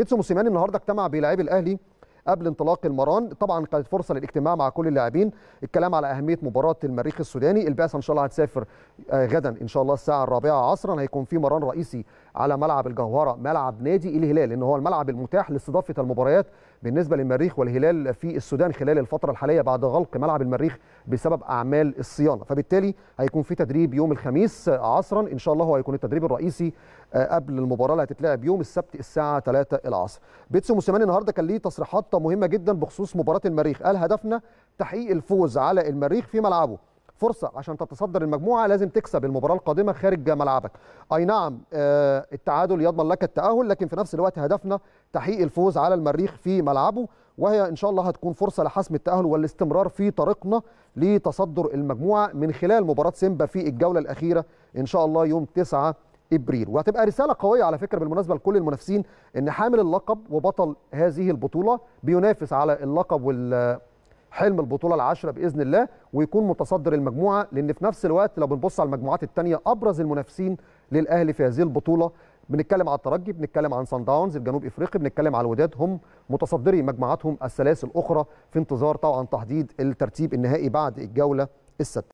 جيتسو موسيماني النهارده اجتمع بلاعبي الاهلي قبل انطلاق المران طبعا كانت فرصه للاجتماع مع كل اللاعبين الكلام على اهميه مباراه المريخ السوداني البعثه ان شاء الله هتسافر آه، غدا ان شاء الله الساعه الرابعة عصرا هيكون في مران رئيسي على ملعب الجوهره ملعب نادي الهلال ان هو الملعب المتاح لاستضافه المباريات بالنسبه للمريخ والهلال في السودان خلال الفتره الحاليه بعد غلق ملعب المريخ بسبب اعمال الصيانه فبالتالي هيكون في تدريب يوم الخميس عصرا ان شاء الله هو هيكون التدريب الرئيسي آه، قبل المباراه اللي هتتلعب يوم السبت الساعه 3 العصر بيتسو موسيماني النهارده كان ليه تصريحات مهمه جدا بخصوص مباراه المريخ قال هدفنا تحقيق الفوز على المريخ في ملعبه فرصه عشان تتصدر المجموعه لازم تكسب المباراه القادمه خارج ملعبك اي نعم آه، التعادل يضمن لك التاهل لكن في نفس الوقت هدفنا تحقيق الفوز على المريخ في ملعبه وهي ان شاء الله هتكون فرصه لحسم التاهل والاستمرار في طريقنا لتصدر المجموعه من خلال مباراه سيمبا في الجوله الاخيره ان شاء الله يوم 9 ابريل وهتبقى رساله قويه على فكره بالمناسبه لكل المنافسين ان حامل اللقب وبطل هذه البطوله بينافس على اللقب وال حلم البطوله العاشره باذن الله ويكون متصدر المجموعه لان في نفس الوقت لو بنبص على المجموعات الثانيه ابرز المنافسين للاهلي في هذه البطوله بنتكلم على الترجي بنتكلم عن سان داونز الجنوب افريقي بنتكلم على الوداد هم متصدري مجموعاتهم الثلاث الاخرى في انتظار طبعا تحديد الترتيب النهائي بعد الجوله السادسه